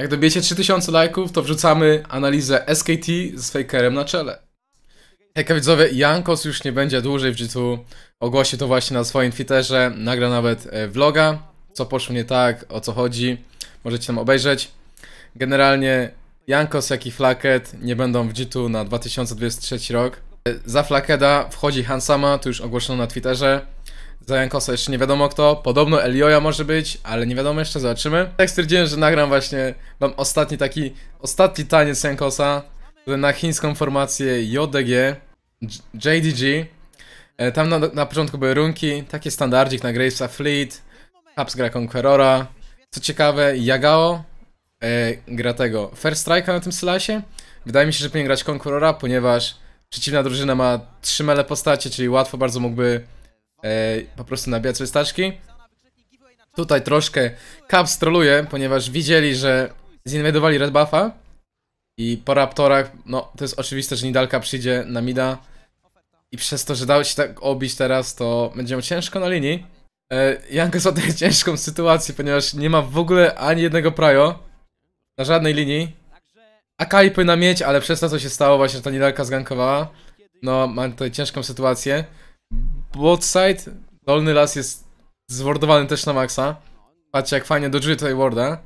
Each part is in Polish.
Jak dobijecie 3000 lajków, to wrzucamy analizę SKT z fakerem na czele. Hejka widzowie, Jankos już nie będzie dłużej w G2. Ogłosi to właśnie na swoim Twitterze, nagra nawet e, vloga, co poszło nie tak, o co chodzi. Możecie tam obejrzeć. Generalnie Jankos jak i Flaket nie będą w G2 na 2023 rok. E, za Flakeda wchodzi Hansama, to już ogłoszono na Twitterze. Kosa jeszcze nie wiadomo kto, podobno Elioja może być, ale nie wiadomo jeszcze, zobaczymy. Tak stwierdziłem, że nagram właśnie, mam ostatni taki, ostatni taniec Jankosa na chińską formację JDG, JDG. E, tam na, na początku były runki, takie standardzik na Gravesa Fleet, Haps gra Conquerora. Co ciekawe, Jagao e, gra tego First Strike'a na tym slasie. Wydaje mi się, że powinien grać Conquerora, ponieważ przeciwna drużyna ma trzy mele postacie, czyli łatwo bardzo mógłby e, po prostu nabija swoje staczki. Tutaj troszkę Caps troluje, ponieważ widzieli, że zinwidowali Red Buffa. I po Raptorach, no to jest oczywiste, że Nidalka przyjdzie na mida. I przez to, że dało się tak obić teraz, to będzie mu ciężko na linii. E, Janka jest w ciężką sytuacji, ponieważ nie ma w ogóle ani jednego prajo. Na żadnej linii. A kajpy mieć, ale przez to, co się stało, właśnie ta Nidalka zgankowała. No, ma tutaj ciężką sytuację side dolny las jest zwordowany też na maksa. Patrzcie jak fajnie dodżuje tutaj warda.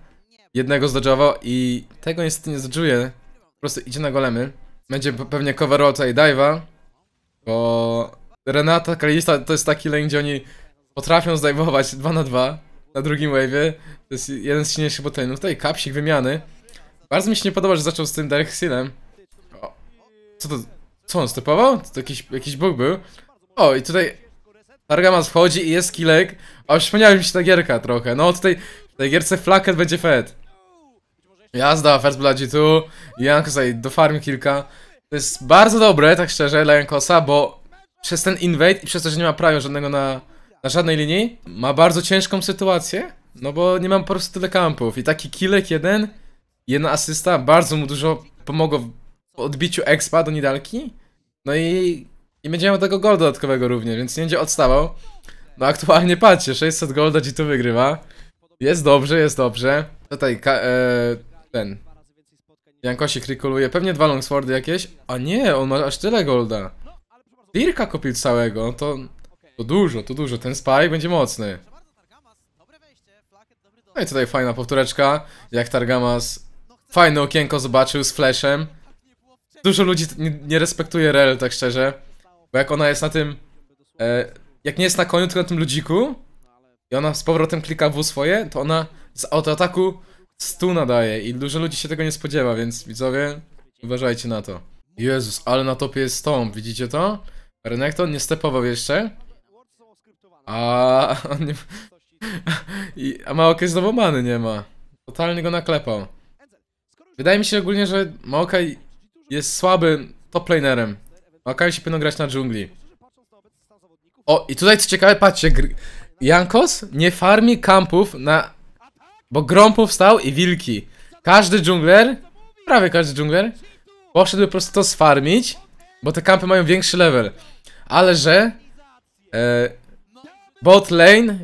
Jednego zdodżował i tego niestety nie zdodżuje. Po prostu idzie na golemy. Będzie pewnie coverował tutaj dive'a. Bo Renata, Kalista to jest taki lane, gdzie oni potrafią zdajwować 2 na 2 na drugim wave'ie. To jest jeden z silniejszych botlane'ów. Tutaj kapsik wymiany. Bardzo mi się nie podoba, że zaczął z tym Dark Sealem. Co to? Co on stepował? To jakiś, jakiś bóg był. O, i tutaj Targamas wchodzi i jest kilek, a ośmieniała mi się ta gierka trochę. No tutaj w tej gierce flaket będzie fed. Jazda, first bloodzi tu, do farm kilka. To jest bardzo dobre, tak szczerze, dla Jankosa, bo przez ten invade i przez to, że nie ma prawie żadnego na, na żadnej linii, ma bardzo ciężką sytuację, no bo nie mam po prostu tyle kampów. I taki kilek jeden, jedna asysta, bardzo mu dużo pomogło w odbiciu expa do nidalki. No i i będziemy miał tego golda dodatkowego również, więc nie będzie odstawał. No aktualnie patrzcie, 600 golda ci tu wygrywa. Jest dobrze, jest dobrze. Tutaj ka e ten. Jankosik krykuluje. pewnie dwa longswordy jakieś. A nie, on ma aż tyle golda. Dirka kupił całego, to, to dużo, to dużo. Ten spike będzie mocny. No i tutaj fajna powtóreczka, jak Targamas fajne okienko zobaczył z flashem. Dużo ludzi nie, nie respektuje rel, tak szczerze. Bo jak ona jest na tym... E, jak nie jest na koniu, tylko na tym ludziku i ona z powrotem klika W swoje, to ona z autoataku stu nadaje i dużo ludzi się tego nie spodziewa, więc widzowie, uważajcie na to. Jezus, ale na topie jest stąp, widzicie to? Renekton nie stepował jeszcze. A on nie... I, a Maokai znowu many nie ma. Totalnie go naklepał. Wydaje mi się ogólnie, że Maokai jest słabym top lanerem. Okaj się powinno grać na dżungli. O, i tutaj co ciekawe, patrzcie, Jankos nie farmi kampów na... Bo Grompów stał i wilki. Każdy dżungler, prawie każdy dżungler, poszedłby po prostu to sfarmić, bo te kampy mają większy level. Ale że... E, bot lane,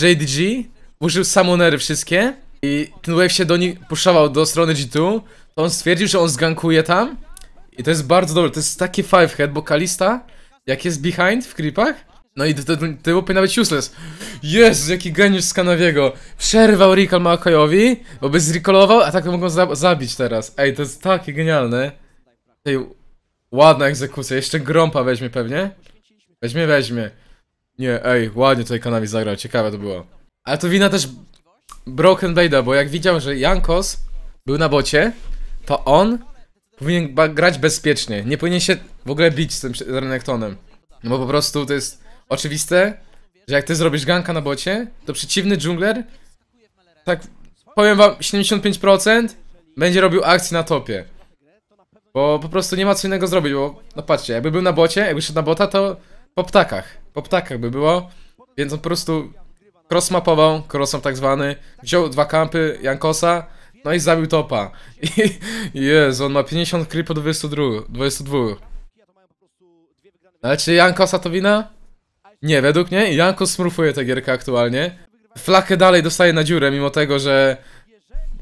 JDG, użył samonery wszystkie i ten wave się do nich puszował do strony G2, to on stwierdził, że on zgankuje tam i to jest bardzo dobre, to jest takie five head, bo Kalista, jak jest behind w creepach, no i to, to, to powinno być useless. Jezu, jaki geniusz z Kanawiego. Przerwał recall Maokajowi, bo by zrecallował, a tak mogą za zabić teraz. Ej, to jest takie genialne. Ej, ładna egzekucja, jeszcze Grompa weźmie pewnie. Weźmie, weźmie. Nie, ej, ładnie tutaj Kanawi zagrał, ciekawe to było. Ale to wina też Broken Blade'a, bo jak widział, że Jankos był na bocie, to on powinien grać bezpiecznie. Nie powinien się w ogóle bić z tym Renektonem. No bo po prostu to jest oczywiste, że jak ty zrobisz ganka na bocie, to przeciwny jungler, tak powiem wam, 75% będzie robił akcję na topie. Bo po prostu nie ma co innego zrobić, bo no patrzcie, jakby był na bocie, jakby szedł na bota, to po ptakach. Po ptakach by było, więc on po prostu crossmapował, crossem tak zwany, wziął dwa kampy Jankosa, no i zabił topa. Jezu, on ma 50 creep po 22. Ale czy to wina? Nie, według mnie Jankos smrufuje tę gierkę aktualnie. Flakę dalej dostaje na dziurę, mimo tego, że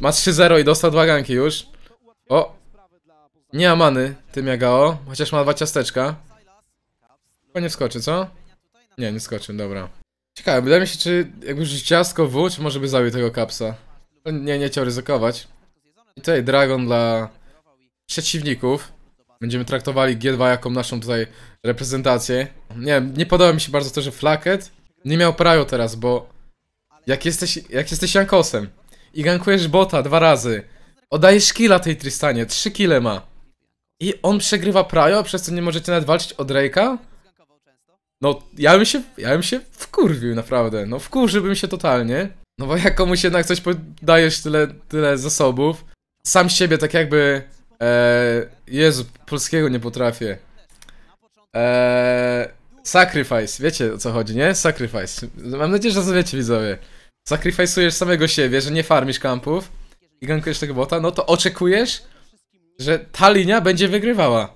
ma 3-0 i dostał dwa ganki już. O! Nie ma many, tym Jagao, chociaż ma dwa ciasteczka. Chyba nie wskoczy, co? Nie, nie skoczy, dobra. Ciekawe, wydaje mi się, czy jakby już ciastko w, czy może by zabił tego kapsa. No nie, nie chciał ryzykować. I tutaj Dragon dla przeciwników. Będziemy traktowali G2 jako naszą tutaj reprezentację. Nie, nie podoba mi się bardzo to, że Flaket nie miał praju teraz, bo jak jesteś, jak jesteś Jankosem i gankujesz bota dwa razy, oddajesz killa tej Tristanie, trzy kile ma. I on przegrywa prajo, przez co nie możecie nawet walczyć o Drake'a? No, ja bym się, ja bym się wkurwił naprawdę, no wkurzyłbym się totalnie. No bo jak komuś jednak coś podajesz tyle, tyle zasobów, sam siebie tak jakby... E, Jezu, polskiego nie potrafię. E, sacrifice, wiecie o co chodzi, nie? Sacrifice. Mam nadzieję, że zrozumiecie widzowie. Sacrificeujesz samego siebie, że nie farmisz kampów i gankujesz tego bota, no to oczekujesz, że ta linia będzie wygrywała.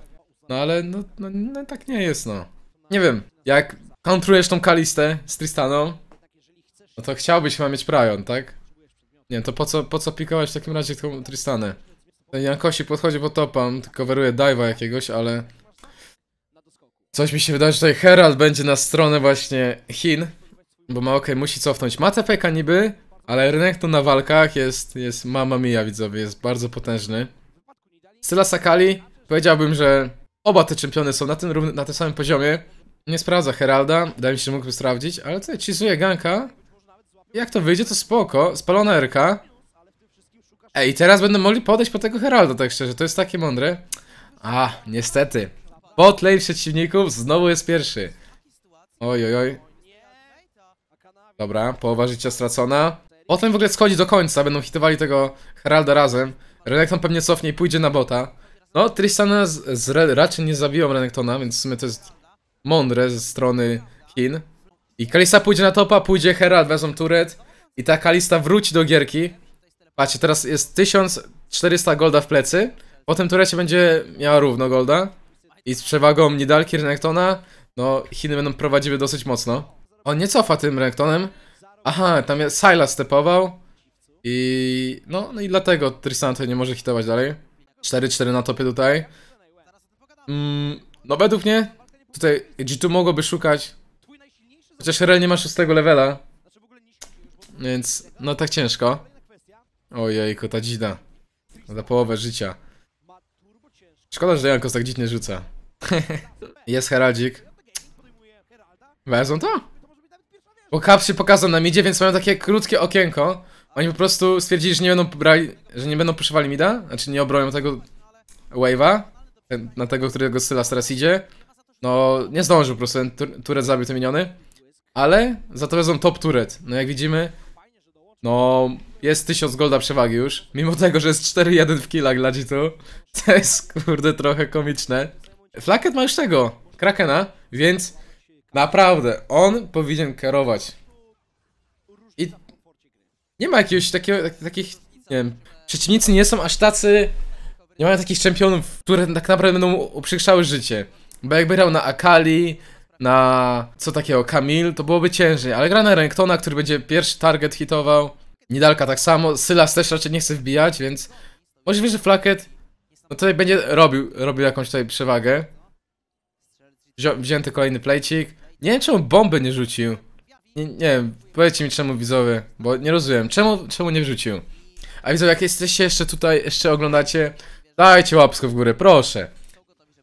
No ale no, no, no tak nie jest, no. Nie wiem, jak kontrujesz tą kalistę z Tristaną, no to chciałbyś chyba mieć Prion, tak? Nie, to po co, po co pikałeś w takim razie tą Tristanę? Jankosi podchodzi po topam, coveruje dive'a jakiegoś, ale... Coś mi się wydaje, że tutaj Herald będzie na stronę właśnie Chin. Bo ma musi cofnąć. Ma CPK niby, ale rynek tu na walkach jest, jest mama mia widzowie, jest bardzo potężny. Styla Sakali, powiedziałbym, że oba te czempiony są na tym, na tym samym poziomie. Nie sprawdza Heralda, wydaje mi się, że mógłby sprawdzić, ale co? Cisuje ganka. Jak to wyjdzie, to spoko. Spalona RK. Ej, teraz będą mogli podejść po tego Heralda, tak szczerze. To jest takie mądre. A, niestety. Bot przeciwników znowu jest pierwszy. Oj, oj, oj. Dobra, połowa życia stracona. Potem w ogóle schodzi do końca, będą hitowali tego Heralda razem. Renekton pewnie cofnie i pójdzie na bota. No, Tristana z, z, raczej nie zabiją Renektona, więc w sumie to jest mądre ze strony Chin. I Kalista pójdzie na topa, pójdzie Herald, wezmą turret. I ta Kalista wróci do gierki. Patrzcie, teraz jest 1400 golda w plecy. Po tym turecie będzie miała równo golda. I z przewagą Nidalki, Renektona no Chiny będą prowadziły dosyć mocno. On nie cofa tym Renektonem. Aha, tam jest Syla stepował. I no, no i dlatego Tristan tutaj nie może hitować dalej. 4-4 na topie tutaj. Mm, no według mnie tutaj G2 mogłoby szukać Chociaż Rel nie ma szóstego levela. Więc, no tak ciężko. Ojejku, ta dzida. Za połowę życia. Szkoda, że Jankos tak dziwnie rzuca. Jest Heraldzik. Wezmą to? Bo Kap się pokazał na midzie, więc mają takie krótkie okienko. Oni po prostu stwierdzili, że nie będą brali, że nie będą puszowali mida, znaczy nie obronią tego wave'a, na tego, którego Sylas teraz idzie. No, nie zdążył po prostu, ten turret zabił te miniony. Ale za to wezmą top turret. No jak widzimy, no jest 1000 golda przewagi już. Mimo tego, że jest 4-1 w killach dla G2. To jest kurde trochę komiczne. Flaket ma już tego, Krakena, więc naprawdę on powinien kierować. I nie ma jakiegoś takiego, tak, takich, nie wiem, przeciwnicy nie są aż tacy, nie mają takich czempionów, które tak naprawdę będą uprzykrzały życie. Bo jak grał na Akali, na co takiego, Kamil, to byłoby ciężej, ale gra na Ranktona, który będzie pierwszy target hitował, Nidalka tak samo, Sylas też raczej nie chce wbijać, więc możliwe, że Flaket no tutaj będzie robił, robił jakąś tutaj przewagę. Wzią, wzięty kolejny plejcik. Nie wiem, czemu bomby nie rzucił. Nie, nie wiem, powiedzcie mi czemu widzowie, bo nie rozumiem, czemu, czemu nie wrzucił. A widzowie, jak jesteście jeszcze tutaj, jeszcze oglądacie, dajcie łapsko w górę, proszę.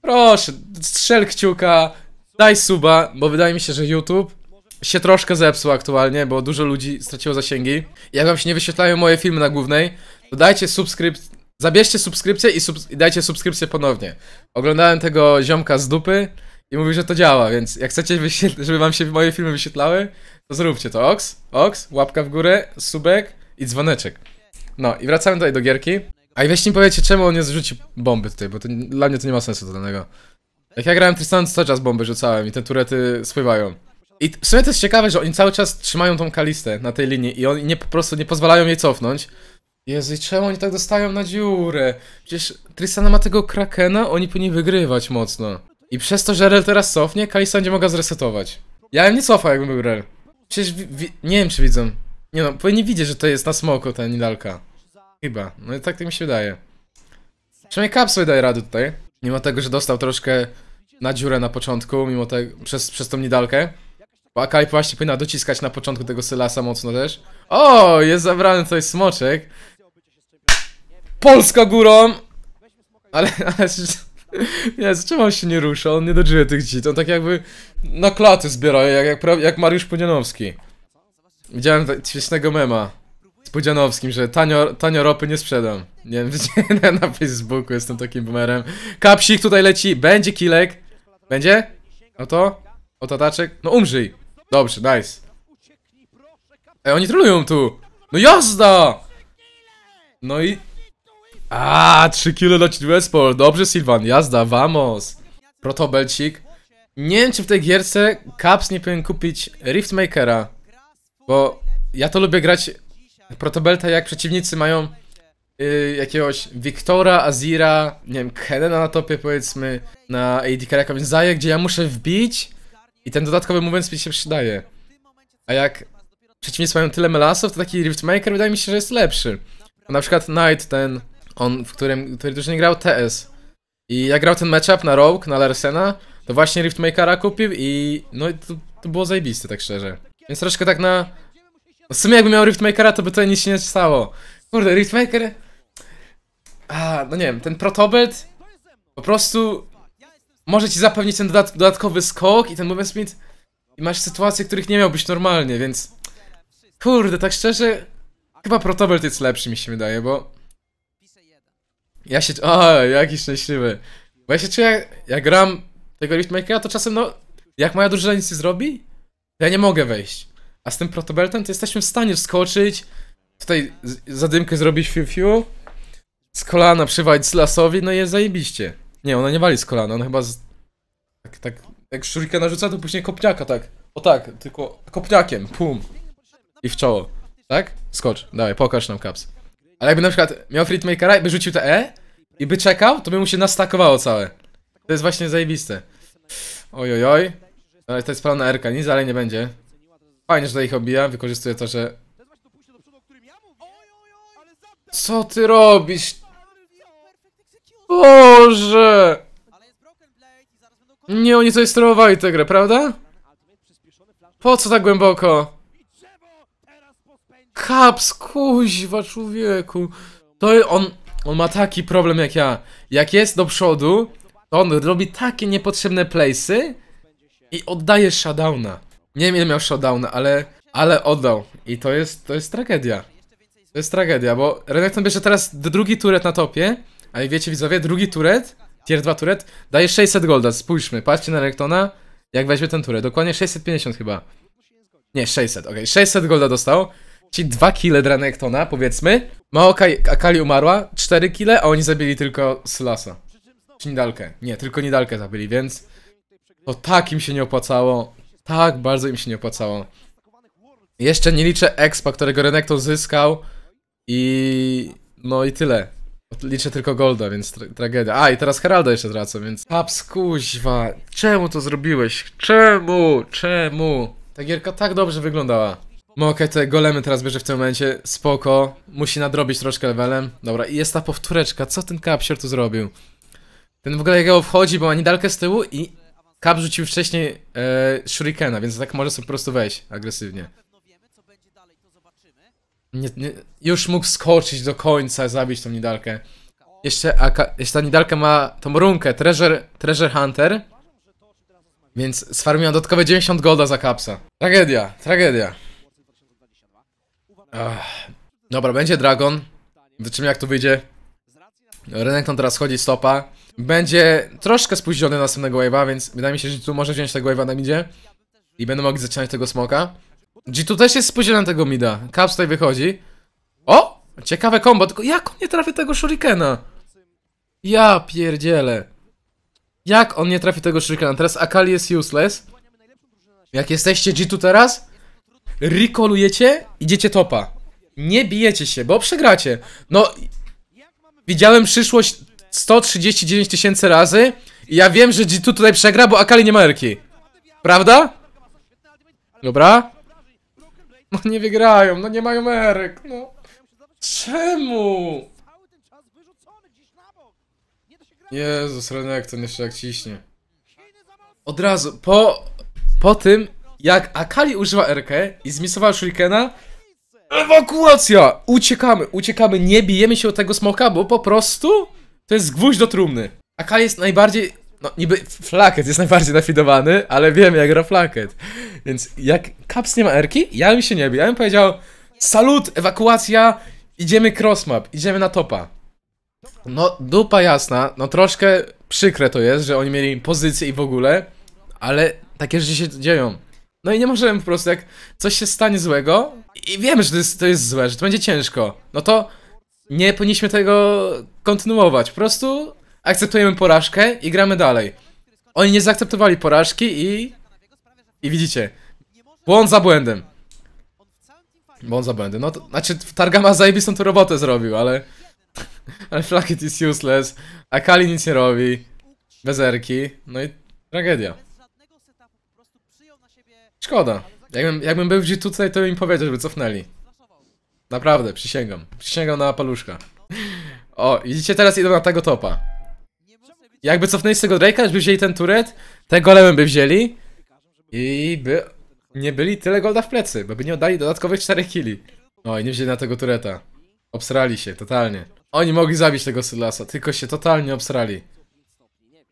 Proszę, strzel kciuka, Daj suba, bo wydaje mi się, że YouTube się troszkę zepsuł aktualnie, bo dużo ludzi straciło zasięgi. Jak wam się nie wyświetlają moje filmy na głównej, to dajcie subskryp... Zabierzcie subskrypcję i, subs... i dajcie subskrypcję ponownie. Oglądałem tego ziomka z dupy i mówił, że to działa, więc jak chcecie, żeby wam się moje filmy wyświetlały, to zróbcie to. Ox, ox, łapka w górę, subek i dzwoneczek. No i wracamy tutaj do gierki. A i weźcie mi powiecie, czemu on nie zrzuci bomby tutaj, bo to, dla mnie to nie ma sensu do danego. Jak ja grałem Tristan, cały czas bomby rzucałem i te turety spływają. I w sumie to jest ciekawe, że oni cały czas trzymają tą kalistę na tej linii i oni nie, po prostu nie pozwalają jej cofnąć. Jezu, i czemu oni tak dostają na dziurę? Przecież Tristana ma tego Krakena, oni powinni wygrywać mocno. I przez to, że Rel teraz cofnie, Kalista będzie mogła zresetować. Ja bym nie cofał, jakbym był Rel. Przecież nie wiem, czy widzą. Nie no, powinni widzieć, że to jest na smoku ta nidalka. Chyba. No i tak to mi się wydaje. Przynajmniej kapsuł daje radę tutaj. Mimo tego, że dostał troszkę na dziurę na początku, mimo tego, przez, przez tą nidalkę. Bo Akai właśnie powinna dociskać na początku tego Sylasa mocno też. O, jest zabrany tutaj smoczek. Polska górą! Ale, ale... z czemu on się nie rusza? On nie dożyje tych dzit. On tak jakby na klaty zbiera, jak, jak, jak Mariusz Pudzianowski. Widziałem świetnego mema z Pudzianowskim, że tanio, tanio ropy nie sprzedam. Nie wiem, na Facebooku jestem takim boomerem. Kapsik tutaj leci, będzie kilek. Będzie? No to? Oto No umrzyj! Dobrze, nice. Ej, oni trolują tu! No jazda! No i... A, 3 kilo na Duespol. Dobrze, Silvan, jazda, vamos. Protobelcik. Nie wiem, czy w tej gierce Caps nie powinien kupić Riftmakera. Bo ja to lubię grać Protobelta, jak przeciwnicy mają Y, jakiegoś Wiktora, Azira, nie wiem, Kenena na topie powiedzmy, na AD Carry jakąś Zaję, gdzie ja muszę wbić i ten dodatkowy movement speed się przydaje. A jak przeciwnicy mają tyle melasów, to taki Riftmaker wydaje mi się, że jest lepszy. Na przykład Knight ten, on, w którym, który już nie grał TS. I jak grał ten matchup na Rogue, na Larsena, to właśnie Riftmakera kupił i no to, to było zajebiste, tak szczerze. Więc troszkę tak na... W sumie jakbym miał Riftmakera, to by to nic się nie stało. Kurde, Riftmaker a, no nie wiem, ten protobelt po prostu może ci zapewnić ten dodat dodatkowy skok i ten movement speed i masz sytuacje, których nie miałbyś normalnie, więc kurde, tak szczerze chyba protobelt jest lepszy mi się wydaje, bo ja się... O, jaki szczęśliwy. Bo ja się czuję, jak, jak gram tego Riftmakera, to czasem no, jak moja drużyna nic nie zrobi, to ja nie mogę wejść. A z tym protobeltem to jesteśmy w stanie wskoczyć, tutaj zadymkę zrobić fiu fiu, z kolana z Weizlasowi, no jest zajebiście. Nie, ona nie wali z kolana, ona chyba z... Tak, tak, jak szurika narzuca, to później kopniaka, tak. O tak, tylko kopniakiem, pum. I w czoło. Tak? Skocz, dawaj, pokaż nam kaps. Ale jakby na przykład miał Fritmakera i by rzucił te E i by czekał, to by mu się nastakowało całe. To jest właśnie zajebiste. Oj Oj, oj. To jest plana RK, nic dalej nie będzie. Fajnie, że tutaj ich obija, wykorzystuje to, że co ty robisz? Boże! Nie, oni coś sterowali tę grę, prawda? Po co tak głęboko? Kaps, kuźwa, człowieku. To on, on ma taki problem jak ja. Jak jest do przodu, to on robi takie niepotrzebne playsy i oddaje shutdowna. Nie wiem ile miał shutdowna, ale, ale oddał. I to jest, to jest tragedia. To jest tragedia, bo Renekton bierze teraz drugi turet na topie, a jak wiecie widzowie, drugi turet, tier 2 turet, daje 600 golda, spójrzmy, patrzcie na Renektona, jak weźmie ten turet, dokładnie 650 chyba. Nie, 600, ok, 600 golda dostał, czyli dwa kile dla Renektona, powiedzmy. Maoka Akali umarła, 4 kile, a oni zabili tylko Slasa. Czy Nidalkę, nie, tylko Nidalkę zabili, więc to tak im się nie opłacało, tak bardzo im się nie opłacało. Jeszcze nie liczę expa, którego Renekton zyskał, i no i tyle. Liczę tylko Golda, więc tra tragedia. A, i teraz Heralda jeszcze tracę, więc... Haps, kuźwa, czemu to zrobiłeś? Czemu? Czemu? Ta gierka tak dobrze wyglądała. Mokę no te golemy teraz bierze w tym momencie, spoko. Musi nadrobić troszkę levelem. Dobra, i jest ta powtóreczka, co ten kapsior tu zrobił? Ten w ogóle jego wchodzi, bo ma nidalkę z tyłu i kap rzucił wcześniej e, shurikena, więc tak może sobie po prostu wejść agresywnie. Nie, nie, już mógł skoczyć do końca, zabić tą nidalkę. Jeszcze, a, jeszcze ta nidalka ma tą runkę, Treasure, treasure Hunter. Więc sfarmiła dodatkowe 90 golda za kapsa. Tragedia, tragedia. Ach. Dobra, będzie Dragon. Zobaczymy jak to wyjdzie. Rynek tam teraz chodzi stopa. Będzie troszkę spóźniony następnego wave'a, więc wydaje mi się, że tu może wziąć tego wave'a na midzie. I będą mogli zaczynać tego smoka. G tu też jest spóźniony na tego mida. Caps tutaj wychodzi. O! Ciekawe kombo, tylko jak on nie trafi tego shurikena? Ja pierdzielę. Jak on nie trafi tego shurikena? Teraz Akali jest useless. Jak jesteście G tu teraz, rikolujecie, idziecie topa. Nie bijecie się, bo przegracie. No, widziałem przyszłość 139 tysięcy razy i ja wiem, że G2 tutaj przegra, bo Akali nie ma erki. Prawda? Dobra. No nie wygrają, no nie mają Erek, no. Czemu? Jezus, Renek, ten jeszcze jak ciśnie. Od razu, po, po tym, jak Akali używa RK i zmisowała Shurikena, ewakuacja! Uciekamy, uciekamy, nie bijemy się o tego smoka, bo po prostu to jest gwóźdź do trumny. Akali jest najbardziej no niby Flaket jest najbardziej nafidowany, ale wiem jak gra Flaket. Więc jak Caps nie ma erki, ja bym się nie bił. Ja bym powiedział salut, ewakuacja, idziemy crossmap, idziemy na topa. No dupa jasna, no troszkę przykre to jest, że oni mieli pozycję i w ogóle, ale takie rzeczy się dzieją. No i nie możemy po prostu, jak coś się stanie złego i wiemy, że to jest, to jest złe, że to będzie ciężko, no to nie powinniśmy tego kontynuować. Po prostu akceptujemy porażkę i gramy dalej. Oni nie zaakceptowali porażki i... I widzicie, błąd za błędem. Błąd za błędem, no to, znaczy Targama zajebistą tu robotę zrobił, ale... ale Flacket is useless, Akali nic nie robi, bezerki, no i tragedia. Szkoda. Jakbym, jakbym był gdzieś tutaj, to bym im powiedział, żeby cofnęli. Naprawdę, przysięgam. Przysięgam na paluszka. O, widzicie, teraz idą na tego topa. Jakby cofnęli z tego Drake'a, żeby wzięli ten turret, te golemem by wzięli i by nie byli tyle golda w plecy, bo by nie oddali dodatkowych 4 killi. Oj, nie wzięli na tego tureta. Obsrali się, totalnie. Oni mogli zabić tego Sylasa, tylko się totalnie obsrali.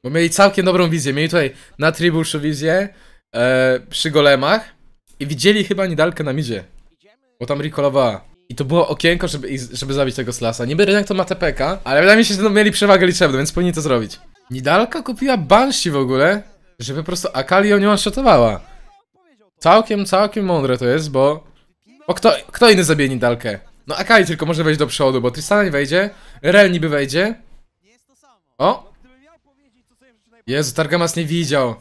Bo mieli całkiem dobrą wizję. Mieli tutaj na Tribuszu wizję e, przy golemach i widzieli chyba Nidalkę na midzie. Bo tam rikolowała. I to było okienko, żeby, żeby zabić tego Slasa. Niby rynek to ma TPK, ale wydaje mi się, że mieli przewagę liczebną, więc powinni to zrobić. Nidalka kupiła Banshee w ogóle, że po prostu Akali ją nie one Całkiem, całkiem mądre to jest, bo... Bo kto, kto inny zabije Nidalkę? No Akali tylko może wejść do przodu, bo Tristana nie wejdzie, Rel niby wejdzie. O! Jezu, Targamas nie widział.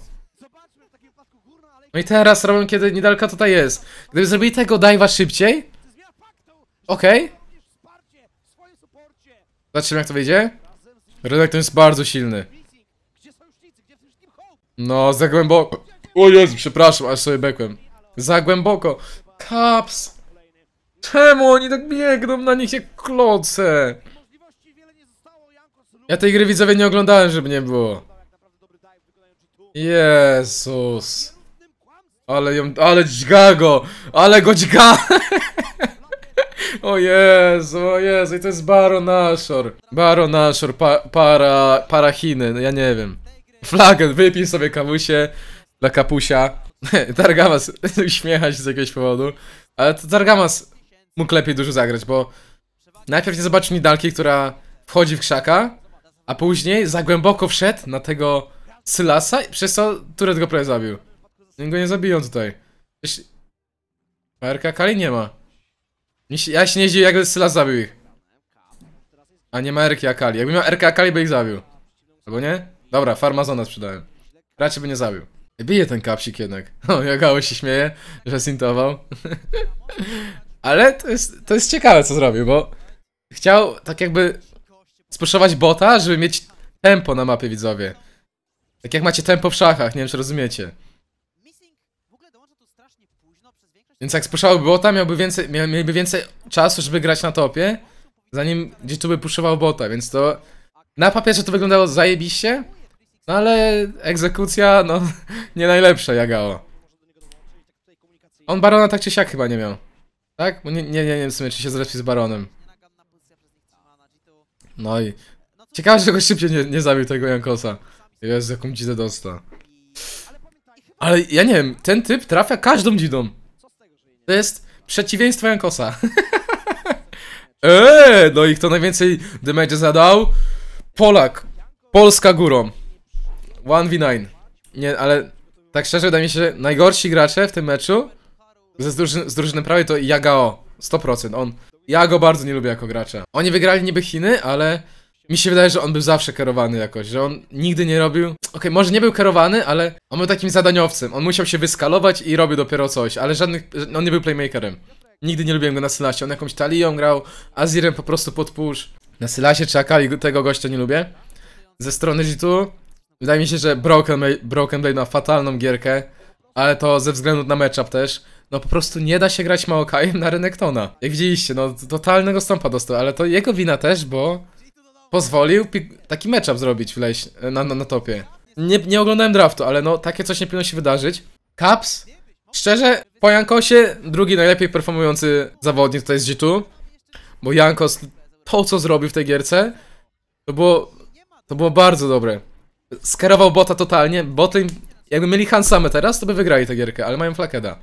No i teraz robią, kiedy Nidalka tutaj jest. Gdyby zrobili tego dajwa szybciej... Okej. Okay. Zobaczymy jak to wyjdzie. Redaktor jest bardzo silny. No, za głęboko. O Jezu, przepraszam, aż sobie bekłem. Za głęboko. Caps! Czemu oni tak biegną na nich jak kloce? Ja tej gry widzowie nie oglądałem, żeby nie było. Jezus. Ale ją, ale dźga go! Ale go dźga! O Jezu, o Jezu, i to jest Baron Ashor. Baron Ashor, pa, para, para Chiny, no ja nie wiem. Flagen, wypij sobie kawusie dla kapusia. Targamas uśmiecha się z jakiegoś powodu. Ale to Targamas mógł lepiej dużo zagrać, bo najpierw nie zobaczył Nidalki, która wchodzi w krzaka, a później za głęboko wszedł na tego Sylasa, przez co Turet go prawie zabił. Go nie zabiją tutaj. Przecież... Marka Kali nie ma. Ja się nie dziwię, jakby Sylas zabił ich. A nie ma Erki Akali. Jakby miał Erkę Akali, by ich zabił. Albo nie? Dobra, farmazona sprzedałem. Raczej by nie zabił. Bije ten kapsik jednak. O, Jagało się śmieje, że sintował. Ale to jest, to jest ciekawe, co zrobił, bo chciał tak jakby spuszczować bota, żeby mieć tempo na mapie, widzowie. Tak jak macie tempo w szachach, nie wiem, czy rozumiecie. Więc jak spuszował bota, miałby więcej, mieliby więcej czasu, żeby grać na topie, zanim gdzieś tu by puszczał bota, więc to... Na papierze to wyglądało zajebiście, no ale egzekucja, no, nie najlepsza jagało. On Barona tak czy siak chyba nie miał. Tak? Nie, nie, nie, wiem w sumie, czy się zresztą z Baronem. No i... Ciekawe, że go szybciej nie, nie zabił tego Jankosa. Jezu, jaką dzidę dostał. Ale ja nie wiem, ten typ trafia każdą dzidą. To jest przeciwieństwo Jankosa. eee, no i kto najwięcej damage zadał? Polak. Polska górą. 1v9. Nie, ale tak szczerze, wydaje mi się, że najgorsi gracze w tym meczu ze, z, drużyn, z drużyny prawie to Jagao. 100%. On. Ja go bardzo nie lubię jako gracza. Oni wygrali niby Chiny, ale mi się wydaje, że on był zawsze kierowany jakoś, że on nigdy nie robił. Okej, okay, może nie był kierowany, ale on był takim zadaniowcem. On musiał się wyskalować i robił dopiero coś, ale żadnych. No, on nie był playmakerem. Nigdy nie lubiłem go na Sylasie. On jakąś talią grał, Azirem po prostu pod push. Na Sylasie czy tego gościa nie lubię. Ze strony Jitu wydaje mi się, że Broken, Blade, Broken Blade ma fatalną gierkę, ale to ze względu na matchup też. No po prostu nie da się grać Maokajem na Renektona. Jak widzieliście, no totalnego stąpa dostał, ale to jego wina też, bo pozwolił taki matchup zrobić w leś na, na, na topie. Nie, nie oglądałem draftu, ale no takie coś nie powinno się wydarzyć. Caps, szczerze, po Jankosie drugi najlepiej performujący zawodnik tutaj z G2, bo Jankos to co zrobił w tej gierce, to było, to było bardzo dobre. Skarował bota totalnie, boty jakby mieli Hansame teraz, to by wygrali tę gierkę, ale mają Flakeda.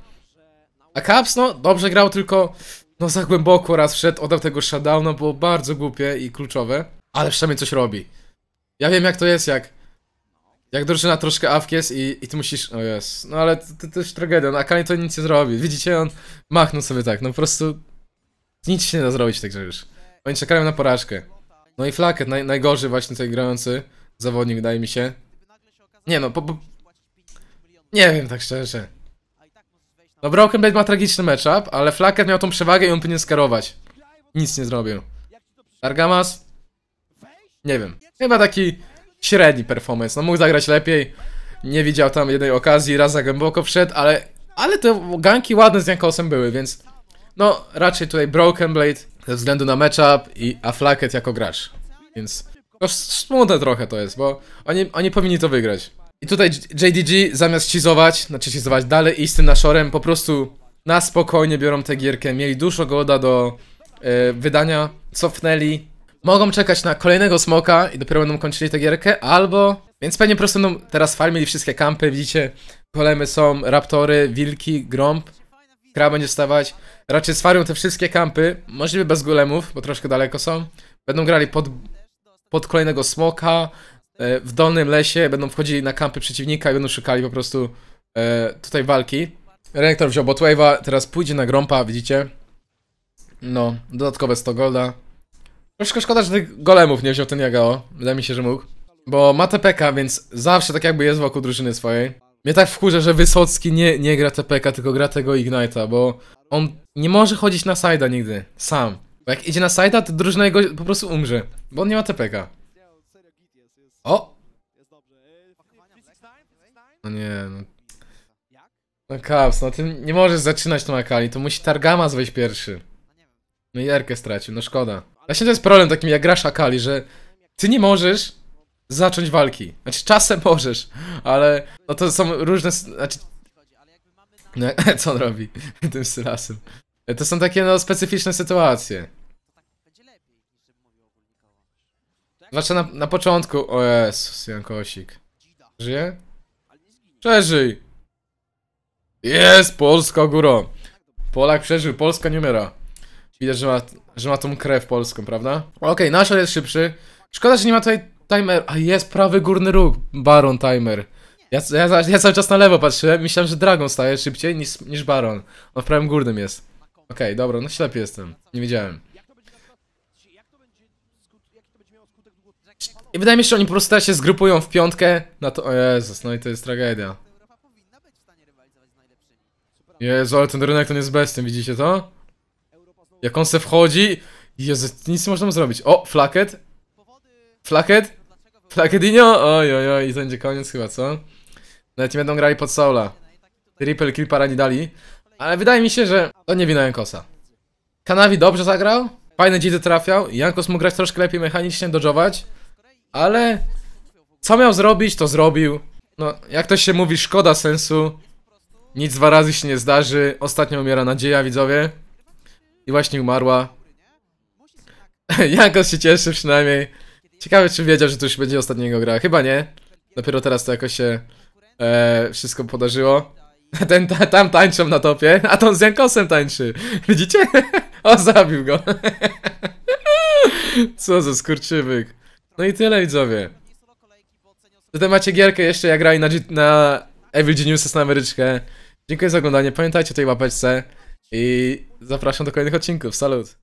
A Caps, no, dobrze grał, tylko no za głęboko raz wszedł, oddał tego shutdowna, było bardzo głupie i kluczowe ale przynajmniej coś robi. Ja wiem jak to jest, jak... Jak drużyna troszkę awk jest i, i ty musisz... O jest, no ale to, to tragedia, no Akane to nic nie zrobi. Widzicie, on machnął sobie tak, no po prostu... Nic się nie da zrobić tak że już. Oni czekają na porażkę. No i Flaket, naj, najgorzej właśnie tutaj grający zawodnik, wydaje mi się. Nie no, po, po... Nie wiem tak szczerze. No Broken Blade ma tragiczny matchup, ale Flaket miał tą przewagę i on powinien skarować. Nic nie zrobił. Targamas nie wiem. Chyba taki średni performance. No mógł zagrać lepiej. Nie widział tam jednej okazji, raz za głęboko wszedł, ale... Ale te ganki ładne z Jankosem były, więc... No, raczej tutaj Broken Blade ze względu na matchup i Aflaket jako gracz. Więc... No, smutne trochę to jest, bo oni, oni powinni to wygrać. I tutaj JDG zamiast cizować, znaczy cizować dalej i z tym naszorem po prostu na spokojnie biorą tę gierkę. Mieli dużo goda do y, wydania, cofnęli, Mogą czekać na kolejnego smoka i dopiero będą kończyli tę gierkę, albo... Więc pewnie po prostu będą no, teraz farmili wszystkie kampy, widzicie, golemy są, raptory, wilki, grąb. Kra będzie stawać. Raczej sfarią te wszystkie kampy, możliwe bez golemów, bo troszkę daleko są. Będą grali pod, pod kolejnego smoka, e, w dolnym lesie, będą wchodzili na kampy przeciwnika i będą szukali po prostu e, tutaj walki. Reaktor wziął botwave'a, teraz pójdzie na grąpa, widzicie? No, dodatkowe 100 golda. Troszkę szkoda, że tych golemów nie wziął ten Jagao. Wydaje mi się, że mógł. Bo ma TPK, więc zawsze tak jakby jest wokół drużyny swojej. Mnie tak wkurza, że Wysocki nie, nie gra TPK, tylko gra tego Ignite'a, bo on nie może chodzić na side'a nigdy. Sam. Bo jak idzie na side'a, to drużyna jego po prostu umrze. Bo on nie ma TPK. O! No nie, no. No Kaps, no ty nie możesz zaczynać tą Akali, to musi Targamas wejść pierwszy. No i Erkę stracił, no szkoda. Właśnie to jest problem takim jak gra szakali, że ty nie możesz zacząć walki. Znaczy czasem możesz, ale no to są różne... Znaczy... No, co on robi tym sylasem? To są takie no specyficzne sytuacje. Znaczy na, na początku. O Jezus, Jankosik. Żyje? Przeżyj! Jest, Polska góra! Polak przeżył, Polska nie umiera. Widać, że ma, że ma tą krew polską, prawda? Okej, okay, Nashor jest szybszy. Szkoda, że nie ma tutaj timer. A jest prawy górny róg, Baron timer. Ja, ja, ja cały czas na lewo patrzyłem, myślałem, że Dragon staje szybciej niż, niż Baron. On w prawym górnym jest. Okej, okay, dobra, no ślepy jestem. Nie wiedziałem. I wydaje mi się, że oni po prostu teraz się zgrupują w piątkę na to... O Jezus, no i to jest tragedia. Jezu, ale ten rynek to nie jest bestem. widzicie to? Jak on se wchodzi... Jezu, nic nie można mu zrobić. O, flaket. Flaket. Flaketino. Oj, oj, oj, i to będzie koniec chyba, co? Nawet no nie będą grali pod Saula. Ripple Creepera nie dali. Ale wydaje mi się, że to nie wina Jankosa. Kanavi dobrze zagrał. Fajne dzidy trafiał. Jankos mógł grać troszkę lepiej mechanicznie, dodżować. Ale... Co miał zrobić, to zrobił. No, jak to się mówi, szkoda sensu. Nic dwa razy się nie zdarzy. Ostatnio umiera nadzieja, widzowie. I właśnie umarła. Jankos się cieszy przynajmniej. Ciekawe, czy wiedział, że to już będzie ostatniego gra. Chyba nie. Dopiero teraz to jakoś się e, wszystko podarzyło. Ten ta, tam tańczą na topie, a tą z Jankosem tańczy. Widzicie? O, zabił go. Co za skurczywyk. No i tyle widzowie. Zatem macie gierkę jeszcze, ja graj na, na Evil Geniuses na Ameryczkę. Dziękuję za oglądanie, pamiętajcie o tej łapeczce. I zapraszam do kolejnych odcinków. Salut!